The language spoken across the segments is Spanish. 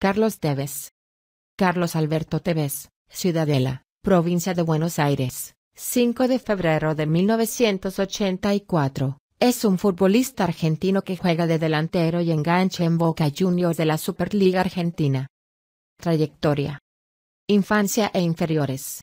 Carlos Tevez. Carlos Alberto Tevez, Ciudadela, provincia de Buenos Aires, 5 de febrero de 1984. Es un futbolista argentino que juega de delantero y enganche en Boca Juniors de la Superliga Argentina. Trayectoria. Infancia e inferiores.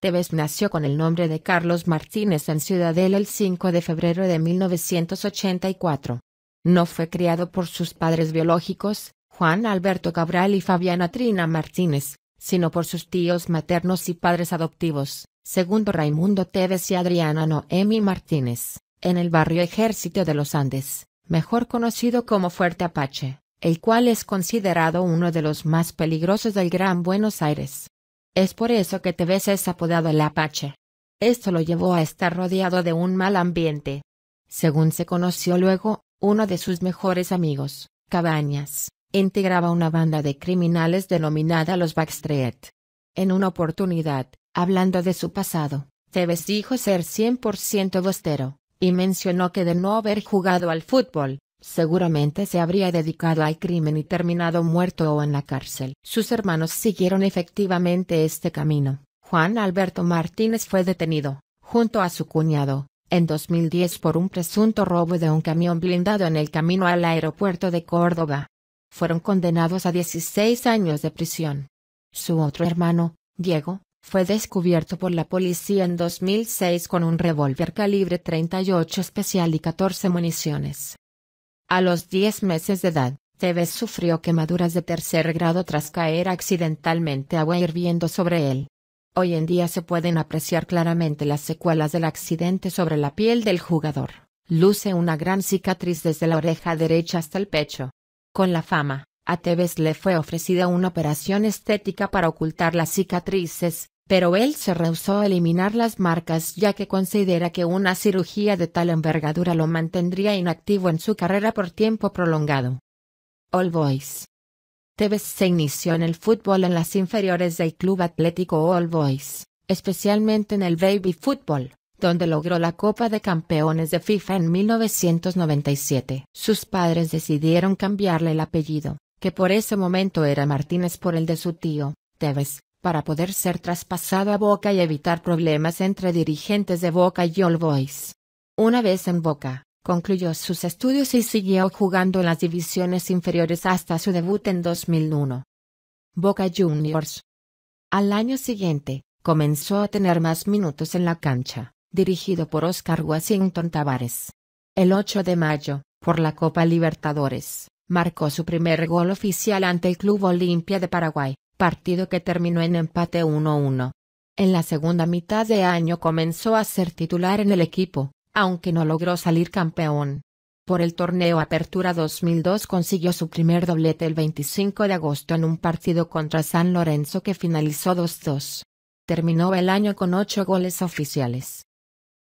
Tevez nació con el nombre de Carlos Martínez en Ciudadela el 5 de febrero de 1984. No fue criado por sus padres biológicos, Juan Alberto Cabral y Fabiana Trina Martínez, sino por sus tíos maternos y padres adoptivos, segundo Raimundo Tevez y Adriana Noemi Martínez, en el barrio Ejército de los Andes, mejor conocido como Fuerte Apache, el cual es considerado uno de los más peligrosos del Gran Buenos Aires. Es por eso que Tevez es apodado el Apache. Esto lo llevó a estar rodeado de un mal ambiente. Según se conoció luego, uno de sus mejores amigos, Cabañas, integraba una banda de criminales denominada los Backstreet. En una oportunidad, hablando de su pasado, Tevez dijo ser 100% bostero, y mencionó que de no haber jugado al fútbol, seguramente se habría dedicado al crimen y terminado muerto o en la cárcel. Sus hermanos siguieron efectivamente este camino. Juan Alberto Martínez fue detenido, junto a su cuñado, en 2010 por un presunto robo de un camión blindado en el camino al aeropuerto de Córdoba fueron condenados a 16 años de prisión. Su otro hermano, Diego, fue descubierto por la policía en 2006 con un revólver calibre 38 especial y 14 municiones. A los 10 meses de edad, Tevez sufrió quemaduras de tercer grado tras caer accidentalmente agua hirviendo sobre él. Hoy en día se pueden apreciar claramente las secuelas del accidente sobre la piel del jugador. Luce una gran cicatriz desde la oreja derecha hasta el pecho. Con la fama, a Tevez le fue ofrecida una operación estética para ocultar las cicatrices, pero él se rehusó a eliminar las marcas ya que considera que una cirugía de tal envergadura lo mantendría inactivo en su carrera por tiempo prolongado. All Boys Tevez se inició en el fútbol en las inferiores del Club Atlético All Boys, especialmente en el baby fútbol donde logró la Copa de Campeones de FIFA en 1997. Sus padres decidieron cambiarle el apellido, que por ese momento era Martínez por el de su tío, Tevez, para poder ser traspasado a Boca y evitar problemas entre dirigentes de Boca y All Boys. Una vez en Boca, concluyó sus estudios y siguió jugando en las divisiones inferiores hasta su debut en 2001. Boca Juniors. Al año siguiente, comenzó a tener más minutos en la cancha, dirigido por Oscar Washington Tavares. El 8 de mayo, por la Copa Libertadores, marcó su primer gol oficial ante el Club Olimpia de Paraguay, partido que terminó en empate 1-1. En la segunda mitad de año comenzó a ser titular en el equipo, aunque no logró salir campeón. Por el torneo Apertura 2002 consiguió su primer doblete el 25 de agosto en un partido contra San Lorenzo que finalizó 2-2. Terminó el año con ocho goles oficiales,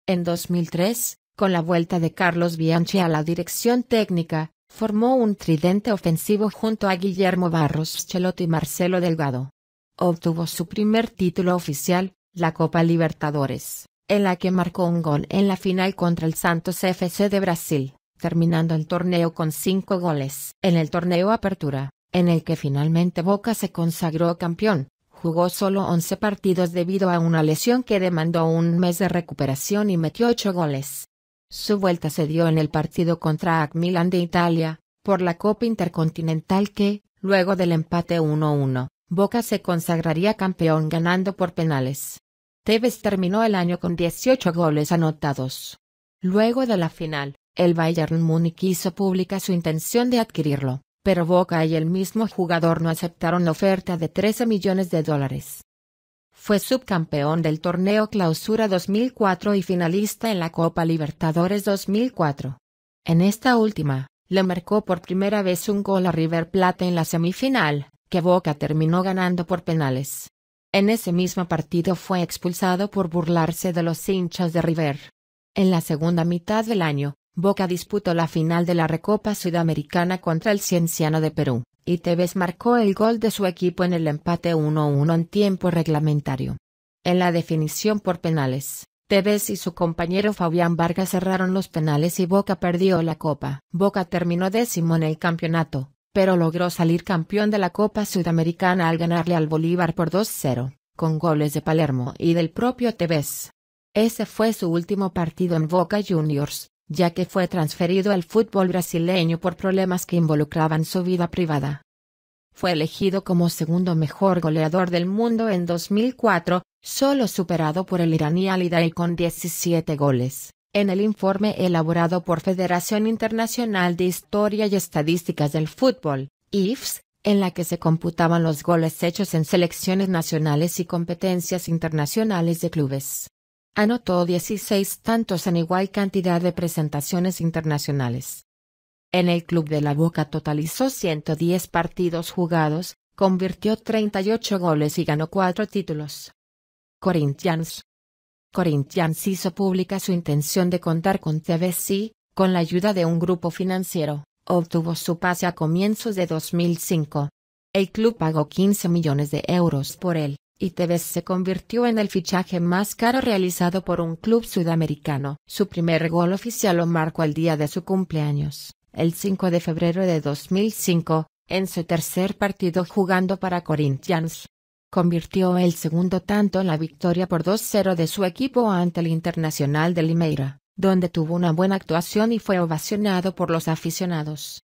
en 2003, con la vuelta de Carlos Bianchi a la dirección técnica, formó un tridente ofensivo junto a Guillermo Barros Chelot y Marcelo Delgado. Obtuvo su primer título oficial, la Copa Libertadores, en la que marcó un gol en la final contra el Santos FC de Brasil, terminando el torneo con cinco goles. En el torneo Apertura, en el que finalmente Boca se consagró campeón, jugó solo 11 partidos debido a una lesión que demandó un mes de recuperación y metió 8 goles. Su vuelta se dio en el partido contra AC Milan de Italia, por la Copa Intercontinental que, luego del empate 1-1, Boca se consagraría campeón ganando por penales. Tevez terminó el año con 18 goles anotados. Luego de la final, el Bayern Múnich hizo pública su intención de adquirirlo pero Boca y el mismo jugador no aceptaron la oferta de 13 millones de dólares. Fue subcampeón del torneo Clausura 2004 y finalista en la Copa Libertadores 2004. En esta última, le marcó por primera vez un gol a River Plate en la semifinal, que Boca terminó ganando por penales. En ese mismo partido fue expulsado por burlarse de los hinchas de River. En la segunda mitad del año, Boca disputó la final de la Recopa Sudamericana contra el Cienciano de Perú, y Tevez marcó el gol de su equipo en el empate 1-1 en tiempo reglamentario. En la definición por penales, Tevez y su compañero Fabián Vargas cerraron los penales y Boca perdió la Copa. Boca terminó décimo en el campeonato, pero logró salir campeón de la Copa Sudamericana al ganarle al Bolívar por 2-0, con goles de Palermo y del propio Tevez. Ese fue su último partido en Boca Juniors ya que fue transferido al fútbol brasileño por problemas que involucraban su vida privada. Fue elegido como segundo mejor goleador del mundo en 2004, solo superado por el iraní Aliday con 17 goles. En el informe elaborado por Federación Internacional de Historia y Estadísticas del Fútbol, IFS, en la que se computaban los goles hechos en selecciones nacionales y competencias internacionales de clubes. Anotó 16 tantos en igual cantidad de presentaciones internacionales. En el Club de la Boca totalizó 110 partidos jugados, convirtió 38 goles y ganó 4 títulos. Corinthians. Corinthians hizo pública su intención de contar con TVC, con la ayuda de un grupo financiero, obtuvo su pase a comienzos de 2005. El club pagó 15 millones de euros por él y Tevez se convirtió en el fichaje más caro realizado por un club sudamericano. Su primer gol oficial lo marcó el día de su cumpleaños, el 5 de febrero de 2005, en su tercer partido jugando para Corinthians. Convirtió el segundo tanto en la victoria por 2-0 de su equipo ante el Internacional de Limeira, donde tuvo una buena actuación y fue ovacionado por los aficionados.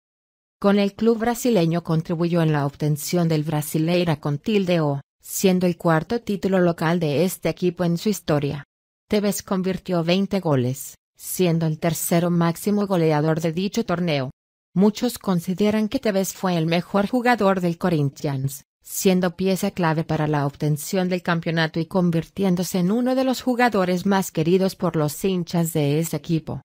Con el club brasileño contribuyó en la obtención del Brasileira con tilde O siendo el cuarto título local de este equipo en su historia. Tevez convirtió 20 goles, siendo el tercero máximo goleador de dicho torneo. Muchos consideran que Tevez fue el mejor jugador del Corinthians, siendo pieza clave para la obtención del campeonato y convirtiéndose en uno de los jugadores más queridos por los hinchas de ese equipo.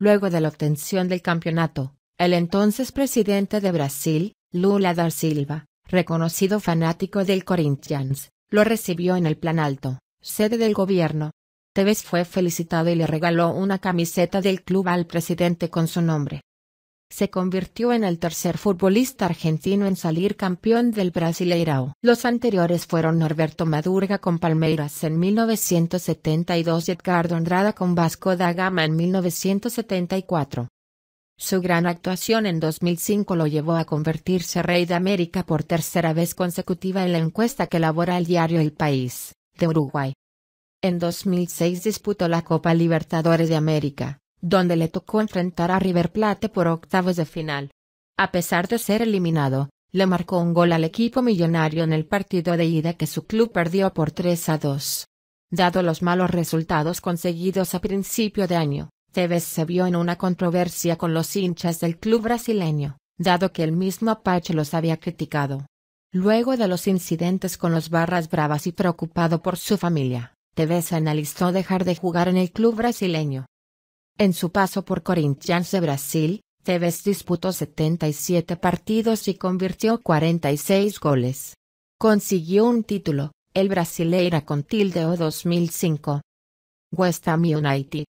Luego de la obtención del campeonato, el entonces presidente de Brasil, Lula da Silva, reconocido fanático del Corinthians, lo recibió en el Planalto, sede del gobierno. Tevez fue felicitado y le regaló una camiseta del club al presidente con su nombre. Se convirtió en el tercer futbolista argentino en salir campeón del Brasileirao. Los anteriores fueron Norberto Madurga con Palmeiras en 1972 y Edgardo Andrada con Vasco da Gama en 1974. Su gran actuación en 2005 lo llevó a convertirse Rey de América por tercera vez consecutiva en la encuesta que elabora el diario El País, de Uruguay. En 2006 disputó la Copa Libertadores de América, donde le tocó enfrentar a River Plate por octavos de final. A pesar de ser eliminado, le marcó un gol al equipo millonario en el partido de ida que su club perdió por 3 a 2. Dado los malos resultados conseguidos a principio de año, Tevez se vio en una controversia con los hinchas del club brasileño, dado que el mismo Apache los había criticado. Luego de los incidentes con los Barras Bravas y preocupado por su familia, Tevez analizó dejar de jugar en el club brasileño. En su paso por Corinthians de Brasil, Tevez disputó 77 partidos y convirtió 46 goles. Consiguió un título, el Brasileira con o 2005. West Ham United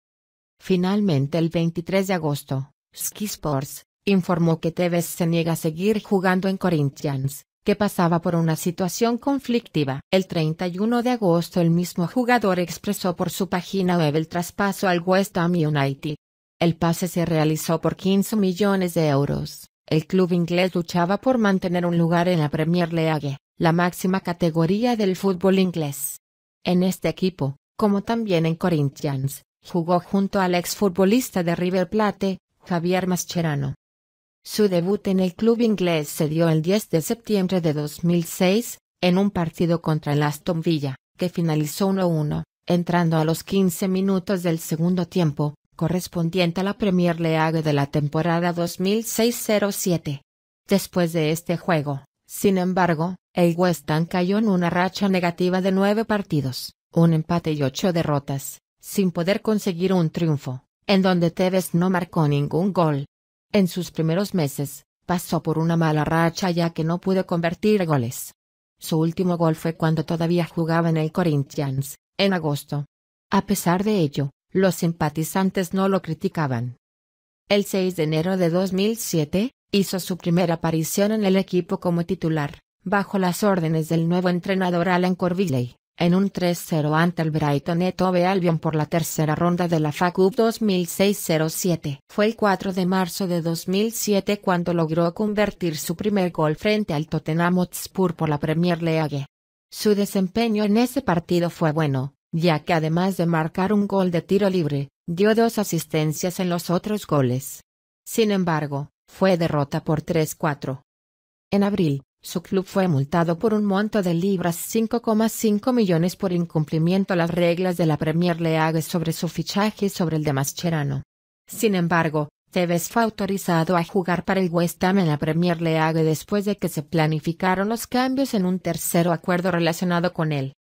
Finalmente el 23 de agosto, Sky Sports, informó que Tevez se niega a seguir jugando en Corinthians, que pasaba por una situación conflictiva. El 31 de agosto el mismo jugador expresó por su página web el traspaso al West Ham United. El pase se realizó por 15 millones de euros. El club inglés luchaba por mantener un lugar en la Premier League, la máxima categoría del fútbol inglés. En este equipo, como también en Corinthians, Jugó junto al exfutbolista de River Plate, Javier Mascherano. Su debut en el club inglés se dio el 10 de septiembre de 2006, en un partido contra el Aston Villa, que finalizó 1-1, entrando a los 15 minutos del segundo tiempo, correspondiente a la Premier League de la temporada 2006-07. Después de este juego, sin embargo, el West Ham cayó en una racha negativa de nueve partidos, un empate y ocho derrotas, sin poder conseguir un triunfo, en donde Tevez no marcó ningún gol. En sus primeros meses, pasó por una mala racha ya que no pudo convertir goles. Su último gol fue cuando todavía jugaba en el Corinthians, en agosto. A pesar de ello, los simpatizantes no lo criticaban. El 6 de enero de 2007, hizo su primera aparición en el equipo como titular, bajo las órdenes del nuevo entrenador Alan Corville en un 3-0 ante el Brighton Hove Albion por la tercera ronda de la Cup 2006-07. Fue el 4 de marzo de 2007 cuando logró convertir su primer gol frente al Tottenham Hotspur por la Premier League. Su desempeño en ese partido fue bueno, ya que además de marcar un gol de tiro libre, dio dos asistencias en los otros goles. Sin embargo, fue derrota por 3-4. En abril, su club fue multado por un monto de libras 5,5 millones por incumplimiento a las reglas de la Premier League sobre su fichaje sobre el de Mascherano. Sin embargo, Tevez fue autorizado a jugar para el West Ham en la Premier League después de que se planificaron los cambios en un tercero acuerdo relacionado con él.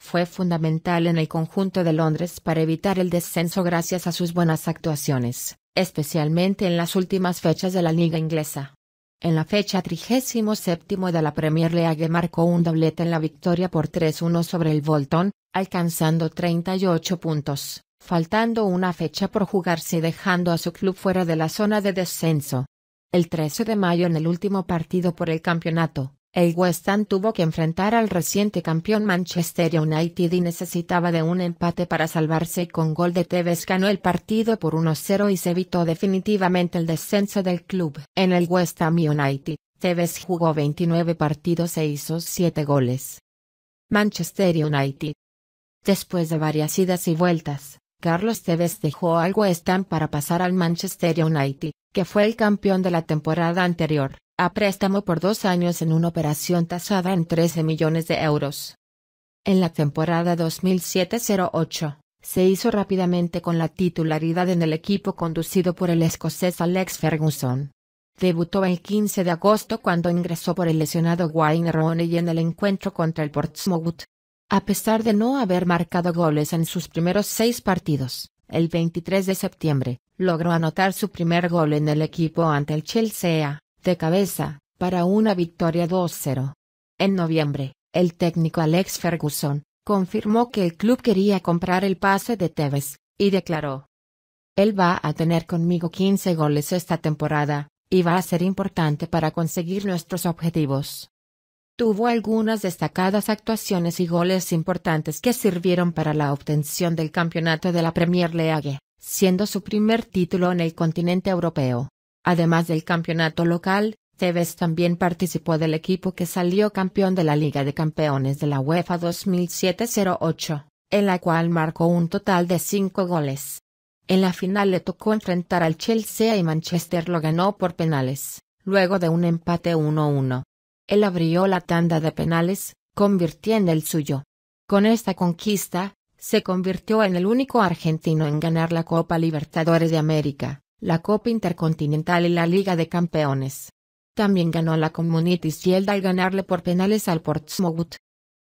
Fue fundamental en el conjunto de Londres para evitar el descenso gracias a sus buenas actuaciones, especialmente en las últimas fechas de la liga inglesa. En la fecha 37 de la Premier League marcó un doblete en la victoria por 3-1 sobre el Bolton, alcanzando 38 puntos, faltando una fecha por jugarse y dejando a su club fuera de la zona de descenso. El 13 de mayo en el último partido por el campeonato, el West Ham tuvo que enfrentar al reciente campeón Manchester United y necesitaba de un empate para salvarse con gol de Tevez ganó el partido por 1-0 y se evitó definitivamente el descenso del club. En el West Ham United, Tevez jugó 29 partidos e hizo 7 goles. Manchester United Después de varias idas y vueltas, Carlos Tevez dejó al West Ham para pasar al Manchester United, que fue el campeón de la temporada anterior a préstamo por dos años en una operación tasada en 13 millones de euros. En la temporada 2007-08, se hizo rápidamente con la titularidad en el equipo conducido por el escocés Alex Ferguson. Debutó el 15 de agosto cuando ingresó por el lesionado Wayne Rooney en el encuentro contra el Portsmouth. A pesar de no haber marcado goles en sus primeros seis partidos, el 23 de septiembre, logró anotar su primer gol en el equipo ante el Chelsea de cabeza, para una victoria 2-0. En noviembre, el técnico Alex Ferguson, confirmó que el club quería comprar el pase de Tevez, y declaró. Él va a tener conmigo 15 goles esta temporada, y va a ser importante para conseguir nuestros objetivos. Tuvo algunas destacadas actuaciones y goles importantes que sirvieron para la obtención del campeonato de la Premier League, siendo su primer título en el continente europeo. Además del campeonato local, Tevez también participó del equipo que salió campeón de la Liga de Campeones de la UEFA 2007-08, en la cual marcó un total de cinco goles. En la final le tocó enfrentar al Chelsea y Manchester lo ganó por penales, luego de un empate 1-1. Él abrió la tanda de penales, convirtiendo el suyo. Con esta conquista, se convirtió en el único argentino en ganar la Copa Libertadores de América la Copa Intercontinental y la Liga de Campeones. También ganó la Community Shield al ganarle por penales al Portsmouth.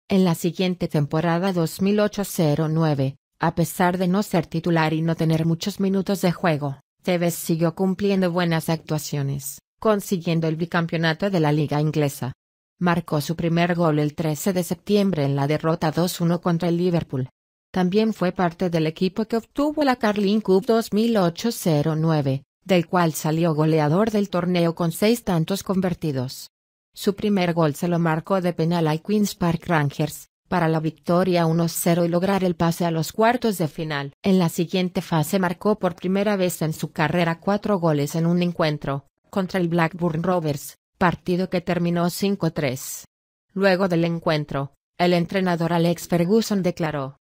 En la siguiente temporada 2008-09, a pesar de no ser titular y no tener muchos minutos de juego, Tevez siguió cumpliendo buenas actuaciones, consiguiendo el bicampeonato de la liga inglesa. Marcó su primer gol el 13 de septiembre en la derrota 2-1 contra el Liverpool. También fue parte del equipo que obtuvo la Carling Cup 2008-09, del cual salió goleador del torneo con seis tantos convertidos. Su primer gol se lo marcó de penal al Queen's Park Rangers, para la victoria 1-0 y lograr el pase a los cuartos de final. En la siguiente fase marcó por primera vez en su carrera cuatro goles en un encuentro, contra el Blackburn Rovers, partido que terminó 5-3. Luego del encuentro, el entrenador Alex Ferguson declaró,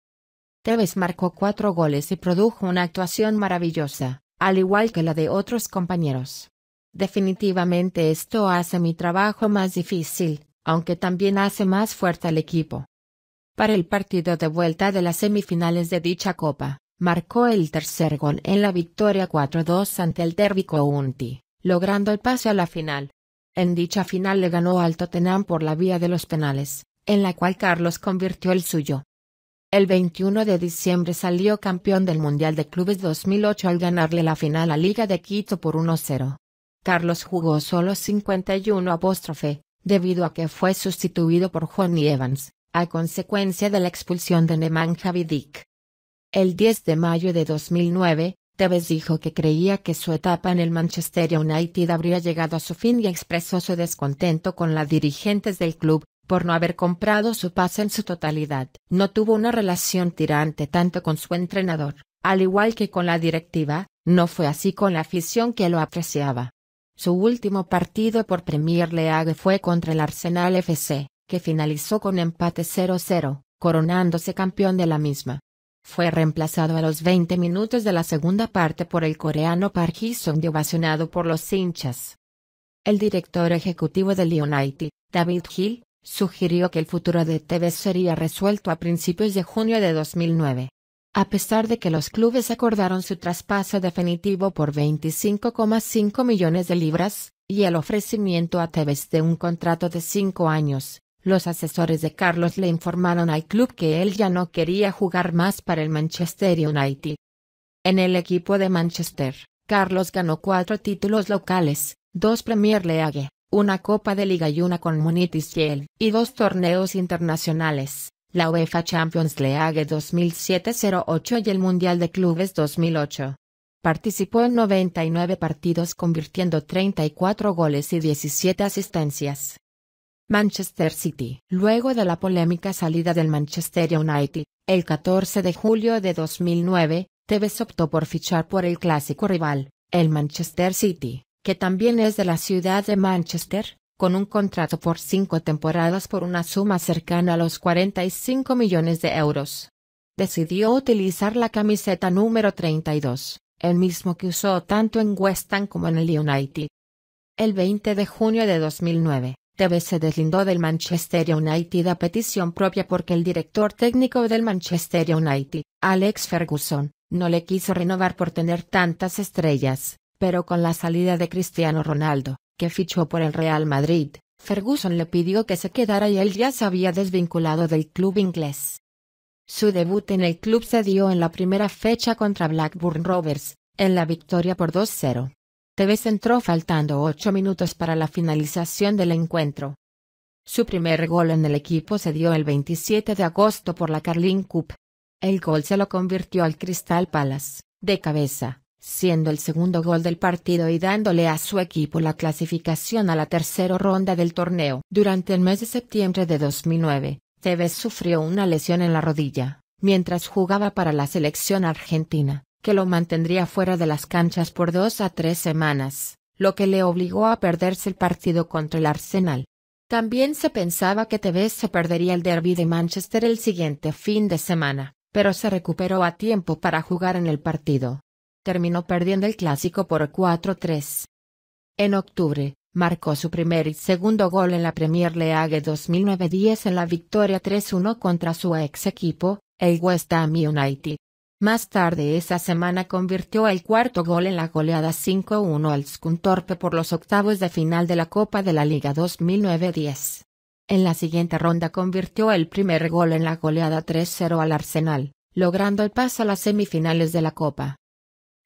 Tevez marcó cuatro goles y produjo una actuación maravillosa, al igual que la de otros compañeros. Definitivamente esto hace mi trabajo más difícil, aunque también hace más fuerte al equipo. Para el partido de vuelta de las semifinales de dicha copa, marcó el tercer gol en la victoria 4-2 ante el Derby Unti, logrando el pase a la final. En dicha final le ganó al Tottenham por la vía de los penales, en la cual Carlos convirtió el suyo. El 21 de diciembre salió campeón del Mundial de Clubes 2008 al ganarle la final a Liga de Quito por 1-0. Carlos jugó solo 51 apóstrofe, debido a que fue sustituido por Johnny Evans, a consecuencia de la expulsión de Nemanja Vidic. El 10 de mayo de 2009, Tevez dijo que creía que su etapa en el Manchester United habría llegado a su fin y expresó su descontento con las dirigentes del club, por no haber comprado su pase en su totalidad. No tuvo una relación tirante tanto con su entrenador, al igual que con la directiva, no fue así con la afición que lo apreciaba. Su último partido por Premier League fue contra el Arsenal FC, que finalizó con empate 0-0, coronándose campeón de la misma. Fue reemplazado a los 20 minutos de la segunda parte por el coreano Park y ovacionado por los hinchas. El director ejecutivo del United, David Hill, sugirió que el futuro de Tevez sería resuelto a principios de junio de 2009. A pesar de que los clubes acordaron su traspaso definitivo por 25,5 millones de libras, y el ofrecimiento a Tevez de un contrato de cinco años, los asesores de Carlos le informaron al club que él ya no quería jugar más para el Manchester United. En el equipo de Manchester, Carlos ganó cuatro títulos locales, dos Premier League, una Copa de Liga y una Monitis Yale y dos torneos internacionales, la UEFA Champions League 2007-08 y el Mundial de Clubes 2008. Participó en 99 partidos convirtiendo 34 goles y 17 asistencias. Manchester City. Luego de la polémica salida del Manchester United, el 14 de julio de 2009, Tevez optó por fichar por el clásico rival, el Manchester City que también es de la ciudad de Manchester, con un contrato por cinco temporadas por una suma cercana a los 45 millones de euros. Decidió utilizar la camiseta número 32, el mismo que usó tanto en West Ham como en el United. El 20 de junio de 2009, TV se deslindó del Manchester United a petición propia porque el director técnico del Manchester United, Alex Ferguson, no le quiso renovar por tener tantas estrellas. Pero con la salida de Cristiano Ronaldo, que fichó por el Real Madrid, Ferguson le pidió que se quedara y él ya se había desvinculado del club inglés. Su debut en el club se dio en la primera fecha contra Blackburn Rovers, en la victoria por 2-0. Tevez entró faltando ocho minutos para la finalización del encuentro. Su primer gol en el equipo se dio el 27 de agosto por la Carling Cup. El gol se lo convirtió al Crystal Palace, de cabeza, siendo el segundo gol del partido y dándole a su equipo la clasificación a la tercera ronda del torneo. Durante el mes de septiembre de 2009, Tevez sufrió una lesión en la rodilla, mientras jugaba para la selección argentina, que lo mantendría fuera de las canchas por dos a tres semanas, lo que le obligó a perderse el partido contra el Arsenal. También se pensaba que Tevez se perdería el derby de Manchester el siguiente fin de semana, pero se recuperó a tiempo para jugar en el partido terminó perdiendo el clásico por 4-3. En octubre, marcó su primer y segundo gol en la Premier League 2009-10 en la victoria 3-1 contra su ex equipo, el West Ham United. Más tarde esa semana convirtió el cuarto gol en la goleada 5-1 al Scunthorpe por los octavos de final de la Copa de la Liga 2009-10. En la siguiente ronda convirtió el primer gol en la goleada 3-0 al Arsenal, logrando el paso a las semifinales de la Copa.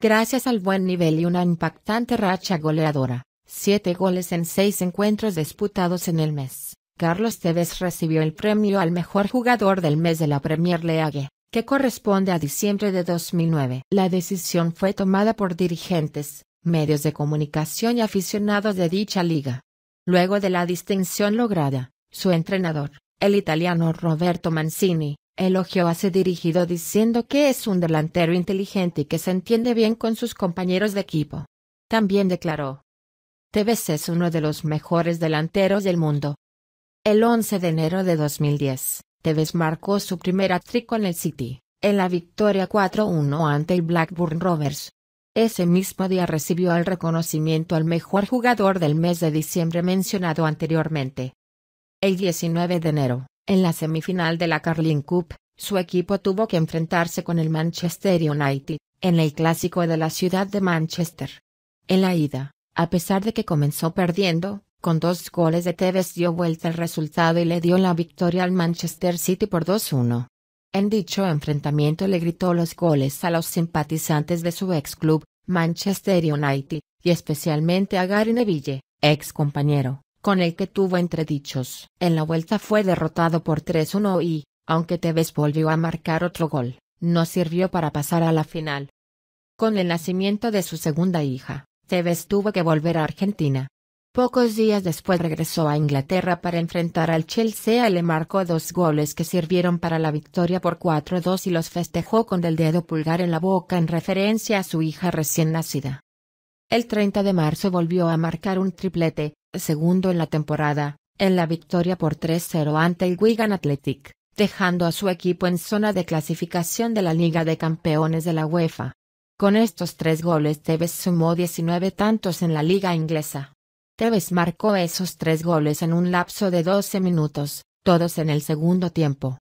Gracias al buen nivel y una impactante racha goleadora, siete goles en seis encuentros disputados en el mes, Carlos Tevez recibió el premio al mejor jugador del mes de la Premier League, que corresponde a diciembre de 2009. La decisión fue tomada por dirigentes, medios de comunicación y aficionados de dicha liga. Luego de la distinción lograda, su entrenador, el italiano Roberto Mancini, elogió a ese dirigido diciendo que es un delantero inteligente y que se entiende bien con sus compañeros de equipo. También declaró. Tevez es uno de los mejores delanteros del mundo. El 11 de enero de 2010, Tevez marcó su primer tri con el City, en la victoria 4-1 ante el Blackburn Rovers. Ese mismo día recibió el reconocimiento al mejor jugador del mes de diciembre mencionado anteriormente. El 19 de enero, en la semifinal de la Carling Cup, su equipo tuvo que enfrentarse con el Manchester United, en el clásico de la ciudad de Manchester. En la ida, a pesar de que comenzó perdiendo, con dos goles de Tevez dio vuelta el resultado y le dio la victoria al Manchester City por 2-1. En dicho enfrentamiento le gritó los goles a los simpatizantes de su ex club, Manchester United, y especialmente a Gary Neville, ex compañero, con el que tuvo entredichos. En la vuelta fue derrotado por 3-1 y, aunque Tevez volvió a marcar otro gol, no sirvió para pasar a la final. Con el nacimiento de su segunda hija, Tevez tuvo que volver a Argentina. Pocos días después regresó a Inglaterra para enfrentar al Chelsea y le marcó dos goles que sirvieron para la victoria por 4-2 y los festejó con el dedo pulgar en la boca en referencia a su hija recién nacida. El 30 de marzo volvió a marcar un triplete, segundo en la temporada, en la victoria por 3-0 ante el Wigan Athletic, dejando a su equipo en zona de clasificación de la Liga de Campeones de la UEFA. Con estos tres goles Tevez sumó 19 tantos en la liga inglesa. Tevez marcó esos tres goles en un lapso de 12 minutos, todos en el segundo tiempo.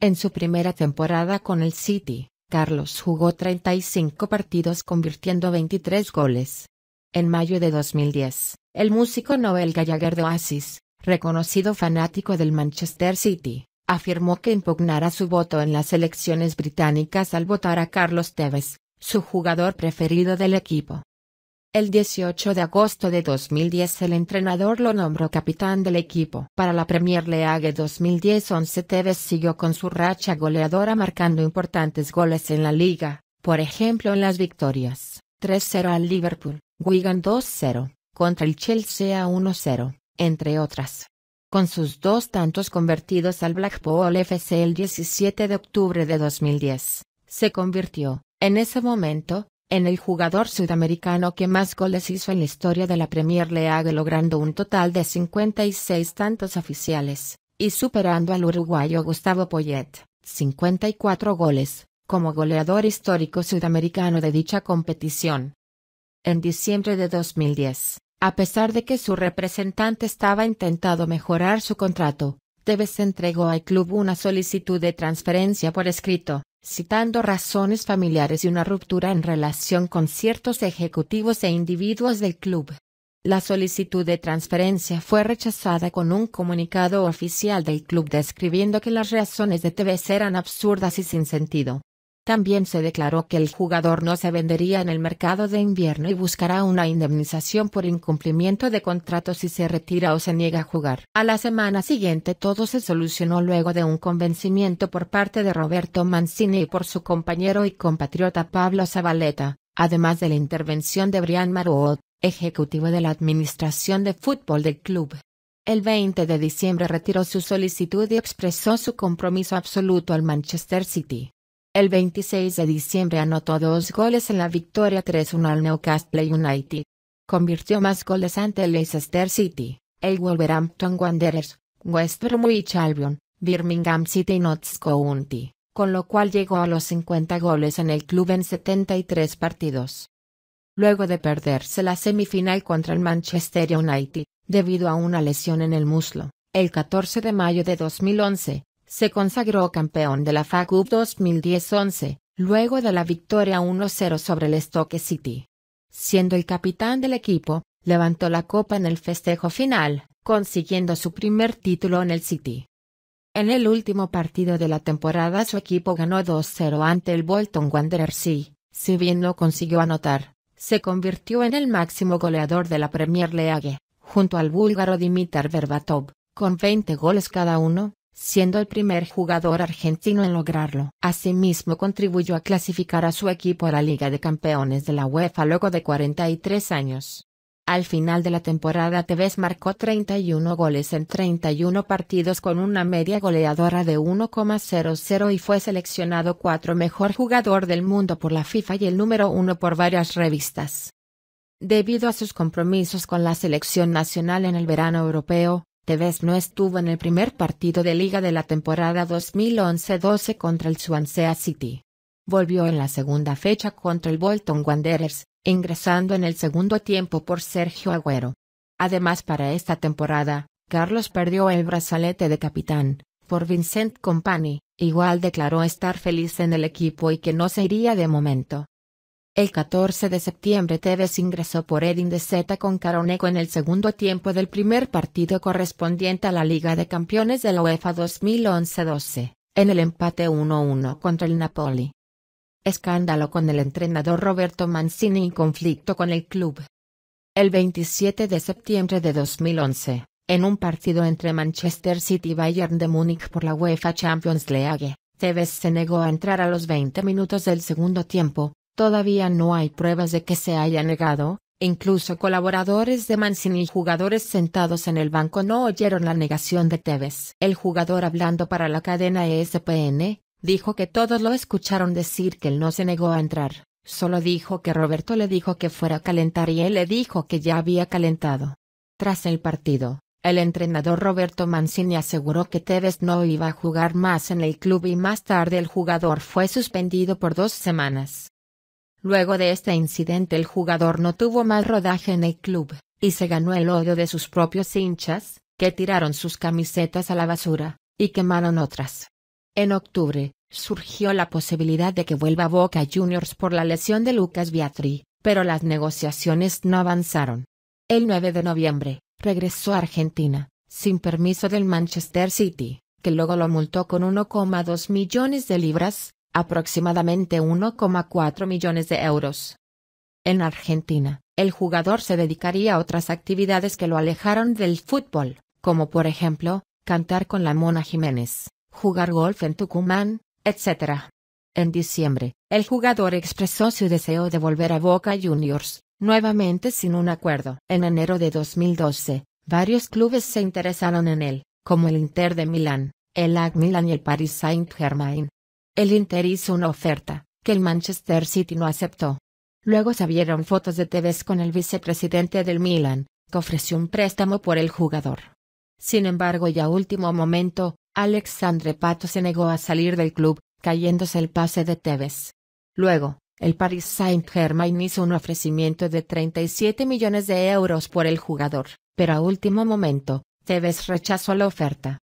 En su primera temporada con el City, Carlos jugó 35 partidos convirtiendo 23 goles. En mayo de 2010, el músico Noel Gallagher de Oasis, reconocido fanático del Manchester City, afirmó que impugnara su voto en las elecciones británicas al votar a Carlos Tevez, su jugador preferido del equipo. El 18 de agosto de 2010 el entrenador lo nombró capitán del equipo. Para la Premier League 2010-11 Tevez siguió con su racha goleadora marcando importantes goles en la liga, por ejemplo en las victorias 3-0 al Liverpool, Wigan 2-0, contra el Chelsea 1-0, entre otras. Con sus dos tantos convertidos al Blackpool FC el 17 de octubre de 2010, se convirtió, en ese momento, en el jugador sudamericano que más goles hizo en la historia de la Premier League logrando un total de 56 tantos oficiales, y superando al uruguayo Gustavo Poyet, 54 goles, como goleador histórico sudamericano de dicha competición en diciembre de 2010. A pesar de que su representante estaba intentando mejorar su contrato, Tevez entregó al club una solicitud de transferencia por escrito, citando razones familiares y una ruptura en relación con ciertos ejecutivos e individuos del club. La solicitud de transferencia fue rechazada con un comunicado oficial del club describiendo que las razones de Tevez eran absurdas y sin sentido. También se declaró que el jugador no se vendería en el mercado de invierno y buscará una indemnización por incumplimiento de contrato si se retira o se niega a jugar. A la semana siguiente todo se solucionó luego de un convencimiento por parte de Roberto Mancini y por su compañero y compatriota Pablo Zabaleta, además de la intervención de Brian Maruot, ejecutivo de la Administración de Fútbol del club. El 20 de diciembre retiró su solicitud y expresó su compromiso absoluto al Manchester City. El 26 de diciembre anotó dos goles en la victoria 3-1 al Newcastle United. Convirtió más goles ante el Leicester City, el Wolverhampton Wanderers, West Bromwich Albion, Birmingham City y Notts County, con lo cual llegó a los 50 goles en el club en 73 partidos. Luego de perderse la semifinal contra el Manchester United, debido a una lesión en el muslo, el 14 de mayo de 2011, se consagró campeón de la FA Cup 2010-11, luego de la victoria 1-0 sobre el Stoke City. Siendo el capitán del equipo, levantó la copa en el festejo final, consiguiendo su primer título en el City. En el último partido de la temporada su equipo ganó 2-0 ante el Bolton Wanderers y, si bien no consiguió anotar, se convirtió en el máximo goleador de la Premier League, junto al búlgaro Dimitar Verbatov, con 20 goles cada uno, siendo el primer jugador argentino en lograrlo. Asimismo contribuyó a clasificar a su equipo a la Liga de Campeones de la UEFA luego de 43 años. Al final de la temporada Tevez marcó 31 goles en 31 partidos con una media goleadora de 1,00 y fue seleccionado cuatro mejor jugador del mundo por la FIFA y el número uno por varias revistas. Debido a sus compromisos con la selección nacional en el verano europeo, vez no estuvo en el primer partido de liga de la temporada 2011-12 contra el Swansea City. Volvió en la segunda fecha contra el Bolton Wanderers, ingresando en el segundo tiempo por Sergio Agüero. Además para esta temporada, Carlos perdió el brazalete de capitán, por Vincent Company, igual declaró estar feliz en el equipo y que no se iría de momento. El 14 de septiembre Tevez ingresó por Edin de Zeta con Caroneco en el segundo tiempo del primer partido correspondiente a la Liga de Campeones de la UEFA 2011-12, en el empate 1-1 contra el Napoli. Escándalo con el entrenador Roberto Mancini y conflicto con el club. El 27 de septiembre de 2011, en un partido entre Manchester City y Bayern de Múnich por la UEFA Champions League, Tevez se negó a entrar a los 20 minutos del segundo tiempo, Todavía no hay pruebas de que se haya negado, incluso colaboradores de Mancini y jugadores sentados en el banco no oyeron la negación de Tevez. El jugador hablando para la cadena ESPN, dijo que todos lo escucharon decir que él no se negó a entrar, solo dijo que Roberto le dijo que fuera a calentar y él le dijo que ya había calentado. Tras el partido, el entrenador Roberto Mancini aseguró que Tevez no iba a jugar más en el club y más tarde el jugador fue suspendido por dos semanas. Luego de este incidente el jugador no tuvo más rodaje en el club, y se ganó el odio de sus propios hinchas, que tiraron sus camisetas a la basura, y quemaron otras. En octubre, surgió la posibilidad de que vuelva a Boca Juniors por la lesión de Lucas Biatri, pero las negociaciones no avanzaron. El 9 de noviembre, regresó a Argentina, sin permiso del Manchester City, que luego lo multó con 1,2 millones de libras, aproximadamente 1,4 millones de euros. En Argentina, el jugador se dedicaría a otras actividades que lo alejaron del fútbol, como por ejemplo, cantar con la Mona Jiménez, jugar golf en Tucumán, etc. En diciembre, el jugador expresó su deseo de volver a Boca Juniors, nuevamente sin un acuerdo. En enero de 2012, varios clubes se interesaron en él, como el Inter de Milán, el AC Milan y el Paris Saint-Germain. El Inter hizo una oferta, que el Manchester City no aceptó. Luego se vieron fotos de Tevez con el vicepresidente del Milan, que ofreció un préstamo por el jugador. Sin embargo, y a último momento, Alexandre Pato se negó a salir del club, cayéndose el pase de Tevez. Luego, el Paris Saint-Germain hizo un ofrecimiento de 37 millones de euros por el jugador, pero a último momento, Tevez rechazó la oferta.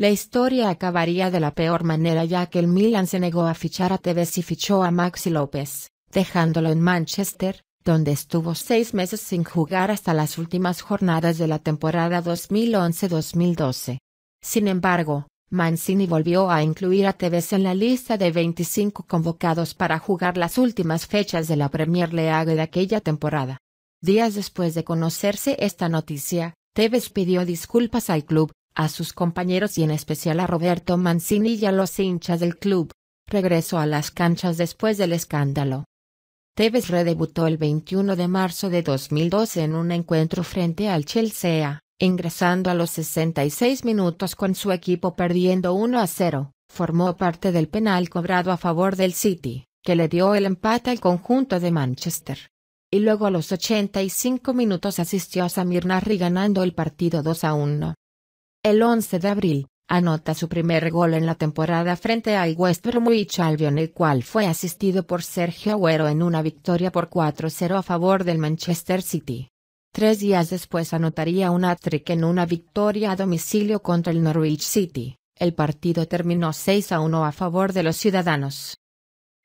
La historia acabaría de la peor manera ya que el Milan se negó a fichar a Tevez y fichó a Maxi López, dejándolo en Manchester, donde estuvo seis meses sin jugar hasta las últimas jornadas de la temporada 2011-2012. Sin embargo, Mancini volvió a incluir a Tevez en la lista de 25 convocados para jugar las últimas fechas de la Premier League de aquella temporada. Días después de conocerse esta noticia, Tevez pidió disculpas al club, a sus compañeros y en especial a Roberto Mancini y a los hinchas del club. Regresó a las canchas después del escándalo. Tevez redebutó el 21 de marzo de 2012 en un encuentro frente al Chelsea, ingresando a los 66 minutos con su equipo perdiendo 1 a 0. Formó parte del penal cobrado a favor del City, que le dio el empate al conjunto de Manchester y luego a los 85 minutos asistió a Samir Narri ganando el partido 2 a 1 el 11 de abril, anota su primer gol en la temporada frente al West Bromwich Albion el cual fue asistido por Sergio Agüero en una victoria por 4-0 a favor del Manchester City. Tres días después anotaría un hat-trick en una victoria a domicilio contra el Norwich City. El partido terminó 6 1 a favor de los ciudadanos.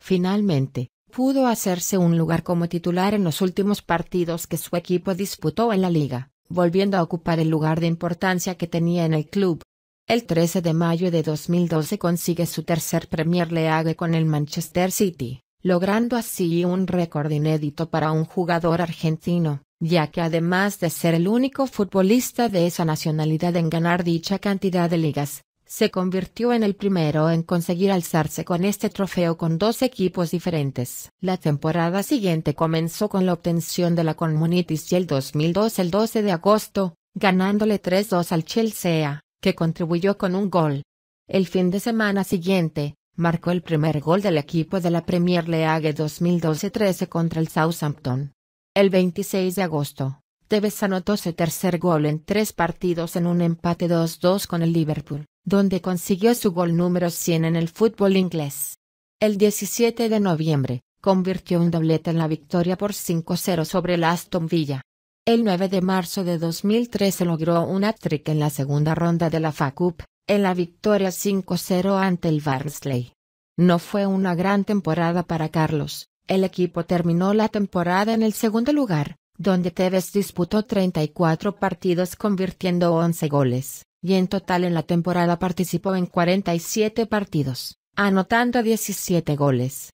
Finalmente, pudo hacerse un lugar como titular en los últimos partidos que su equipo disputó en la liga volviendo a ocupar el lugar de importancia que tenía en el club. El 13 de mayo de 2012 consigue su tercer Premier League con el Manchester City, logrando así un récord inédito para un jugador argentino, ya que además de ser el único futbolista de esa nacionalidad en ganar dicha cantidad de ligas, se convirtió en el primero en conseguir alzarse con este trofeo con dos equipos diferentes. La temporada siguiente comenzó con la obtención de la Community y el 2002 el 12 de agosto, ganándole 3-2 al Chelsea, que contribuyó con un gol. El fin de semana siguiente, marcó el primer gol del equipo de la Premier League 2012-13 contra el Southampton. El 26 de agosto, Deves anotó su tercer gol en tres partidos en un empate 2-2 con el Liverpool donde consiguió su gol número 100 en el fútbol inglés. El 17 de noviembre, convirtió un doblete en la victoria por 5-0 sobre el Aston Villa. El 9 de marzo de 2013 logró un hat en la segunda ronda de la FA Cup, en la victoria 5-0 ante el Barnsley. No fue una gran temporada para Carlos, el equipo terminó la temporada en el segundo lugar, donde Tevez disputó 34 partidos convirtiendo 11 goles y en total en la temporada participó en 47 partidos, anotando 17 goles.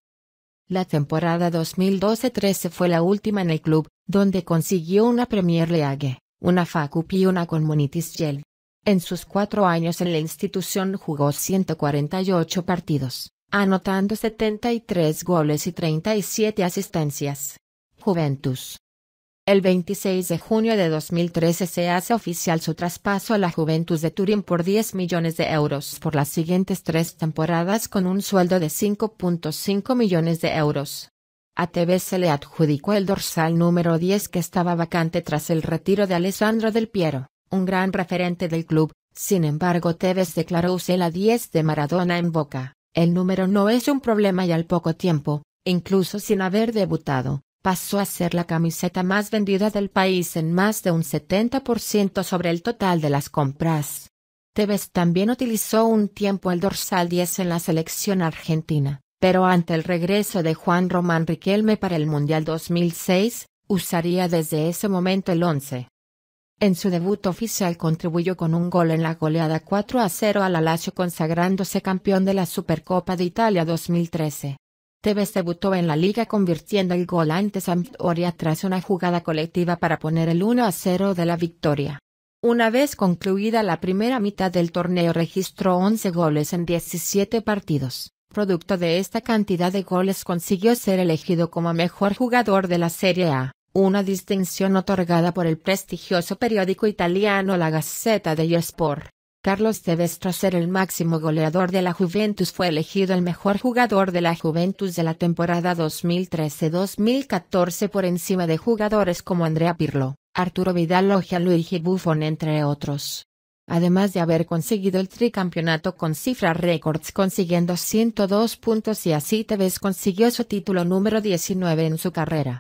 La temporada 2012-13 fue la última en el club, donde consiguió una Premier League, una FA y una Community Shield. En sus cuatro años en la institución jugó 148 partidos, anotando 73 goles y 37 asistencias. Juventus el 26 de junio de 2013 se hace oficial su traspaso a la Juventus de Turín por 10 millones de euros por las siguientes tres temporadas con un sueldo de 5.5 millones de euros. A TV se le adjudicó el dorsal número 10 que estaba vacante tras el retiro de Alessandro Del Piero, un gran referente del club, sin embargo Tevez declaró usé la 10 de Maradona en Boca, el número no es un problema y al poco tiempo, incluso sin haber debutado, pasó a ser la camiseta más vendida del país en más de un 70% sobre el total de las compras. Tevez también utilizó un tiempo el dorsal 10 en la selección argentina, pero ante el regreso de Juan Román Riquelme para el Mundial 2006, usaría desde ese momento el 11. En su debut oficial contribuyó con un gol en la goleada 4 a 0 al Alacio consagrándose campeón de la Supercopa de Italia 2013. Tevez debutó en la liga convirtiendo el gol ante Sampdoria tras una jugada colectiva para poner el 1 a 0 de la victoria. Una vez concluida la primera mitad del torneo registró 11 goles en 17 partidos. Producto de esta cantidad de goles consiguió ser elegido como mejor jugador de la Serie A, una distinción otorgada por el prestigioso periódico italiano La Gazzetta dello Sport. Carlos Tevez tras ser el máximo goleador de la Juventus fue elegido el mejor jugador de la Juventus de la temporada 2013-2014 por encima de jugadores como Andrea Pirlo, Arturo Vidal o Gianluigi Buffon entre otros. Además de haber conseguido el tricampeonato con cifras récords consiguiendo 102 puntos y así Tevez consiguió su título número 19 en su carrera.